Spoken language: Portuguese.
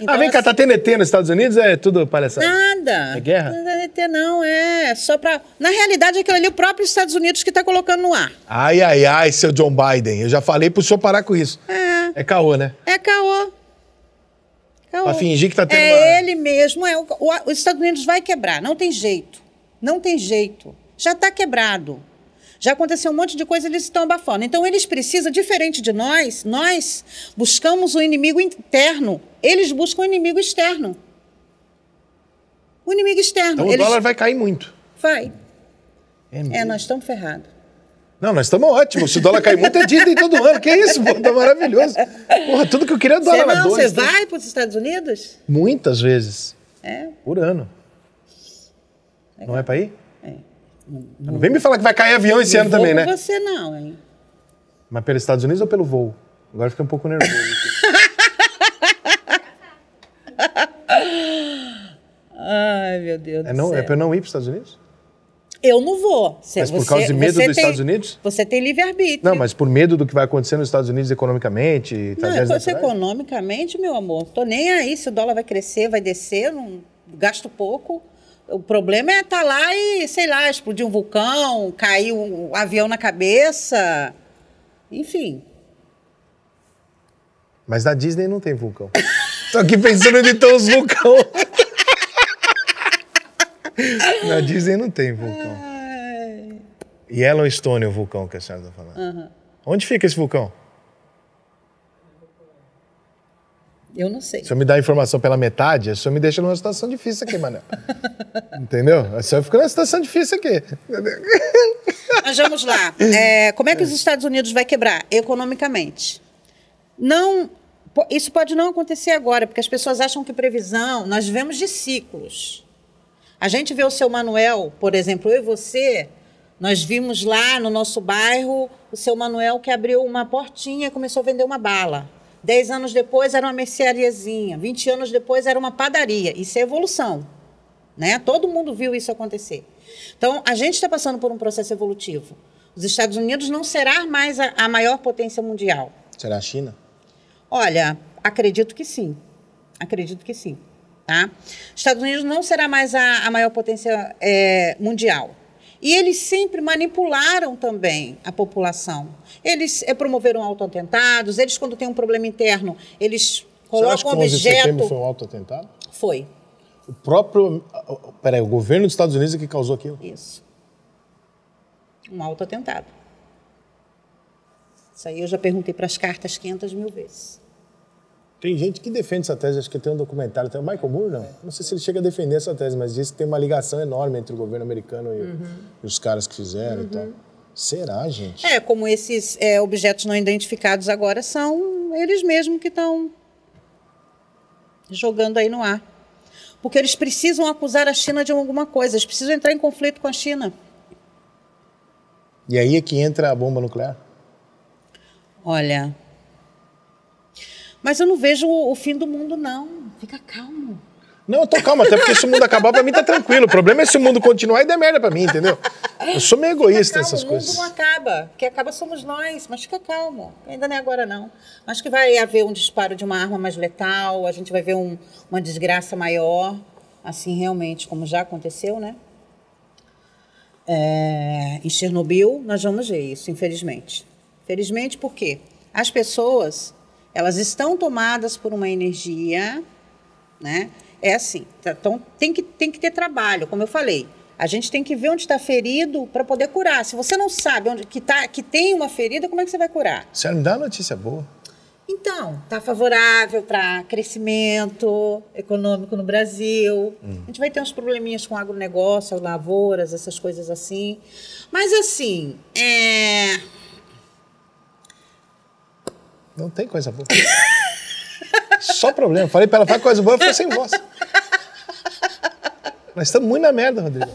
Então, ah, vem cá, tá então, tendo t nos Estados Unidos? É tudo palhaçada? Nada. É guerra? Não é não. É só pra... Na realidade, é aquilo ali é o próprio Estados Unidos que tá colocando no ar. Ai, ai, ai, seu John Biden. Eu já falei pro senhor parar com isso. É. É caô, né? É caô. caô. Pra fingir que tá tendo É uma... ele mesmo. É, o, o, os Estados Unidos vai quebrar. Não tem jeito. Não tem jeito. Já tá quebrado. Já aconteceu um monte de coisa, eles estão abafando. Então, eles precisam, diferente de nós, nós buscamos o inimigo interno, eles buscam o inimigo externo. O inimigo externo. Então, eles... o dólar vai cair muito. Vai. É, é nós estamos ferrados. Não, nós estamos ótimos. Se o dólar cair muito, é Disney todo ano. Que isso, pô, tá maravilhoso. Porra, tudo que eu queria é dólar. Você não, você vai para os Estados Unidos? Muitas vezes. É? Por ano. É. Não é para ir? É. O, Não vem me falar que vai cair avião esse ano também, né? Não você não, hein? Mas pelos Estados Unidos ou pelo voo? Agora fica um pouco nervoso. Ai, meu Deus é do não, é céu. É pra eu não ir para os Estados Unidos? Eu não vou. Cê, mas por você, causa de medo dos tem, Estados Unidos? Você tem livre-arbítrio. Não, mas por medo do que vai acontecer nos Estados Unidos economicamente? Não, é economicamente, meu amor. Tô nem aí se o dólar vai crescer, vai descer, não gasto pouco. O problema é estar tá lá e, sei lá, explodir um vulcão, cair um avião na cabeça. Enfim. Mas na Disney não tem vulcão. Tô aqui pensando em todos os vulcão. na Disney não tem vulcão. Ai. Yellowstone é o vulcão que a senhora está falando. Uhum. Onde fica esse vulcão? Eu não sei. Se eu me dá a informação pela metade, o senhor me deixa numa situação difícil aqui, Manel. Entendeu? O senhor fica numa situação difícil aqui. Mas vamos lá. É, como é que os Estados Unidos vai quebrar economicamente? Não, isso pode não acontecer agora, porque as pessoas acham que previsão, nós vivemos de ciclos. A gente vê o seu Manuel, por exemplo, eu e você, nós vimos lá no nosso bairro o seu Manuel que abriu uma portinha e começou a vender uma bala. Dez anos depois era uma merceariazinha, 20 anos depois era uma padaria. Isso é evolução. Né? Todo mundo viu isso acontecer. Então, a gente está passando por um processo evolutivo. Os Estados Unidos não será mais a, a maior potência mundial. Será a China? Olha, acredito que sim. Acredito que sim. Tá? Estados Unidos não será mais a, a maior potência é, mundial. E eles sempre manipularam também a população. Eles é, promoveram autoatentados, eles, quando tem um problema interno, eles colocam Você acha um objeto. Que foi um autoatentado? Foi. O próprio. Peraí, o governo dos Estados Unidos é que causou aquilo? Isso. Um autoatentado. Isso aí eu já perguntei para as cartas 500 mil vezes. Tem gente que defende essa tese, acho que tem um documentário, tem o Michael Moore, não? Não sei se ele chega a defender essa tese, mas diz que tem uma ligação enorme entre o governo americano e, uhum. e os caras que fizeram uhum. e tal. Uhum. Será, gente? É, como esses é, objetos não identificados agora são eles mesmos que estão jogando aí no ar. Porque eles precisam acusar a China de alguma coisa, eles precisam entrar em conflito com a China. E aí é que entra a bomba nuclear? Olha, mas eu não vejo o fim do mundo, não. Fica calmo. Não, eu tô calmo, até porque se o mundo acabar, pra mim tá tranquilo. O problema é se o mundo continuar e der merda pra mim, entendeu? Eu sou meio egoísta nessas coisas. O mundo não acaba, que acaba somos nós, mas fica calmo. Ainda não é agora, não. Acho que vai haver um disparo de uma arma mais letal, a gente vai ver um, uma desgraça maior, assim, realmente, como já aconteceu, né? É, em Chernobyl, nós vamos ver isso, infelizmente. Felizmente, por quê? As pessoas elas estão tomadas por uma energia, né? É assim, tá, então tem que, tem que ter trabalho, como eu falei. A gente tem que ver onde está ferido para poder curar. Se você não sabe onde que, tá, que tem uma ferida, como é que você vai curar? Você me dá uma notícia boa. Então, está favorável para crescimento econômico no Brasil. Hum. A gente vai ter uns probleminhas com agronegócio, lavouras, essas coisas assim. Mas assim, é não tem coisa boa. Só problema. Falei pra ela, faz coisa boa, eu falei sem voz. Nós estamos muito na merda, Rodrigo.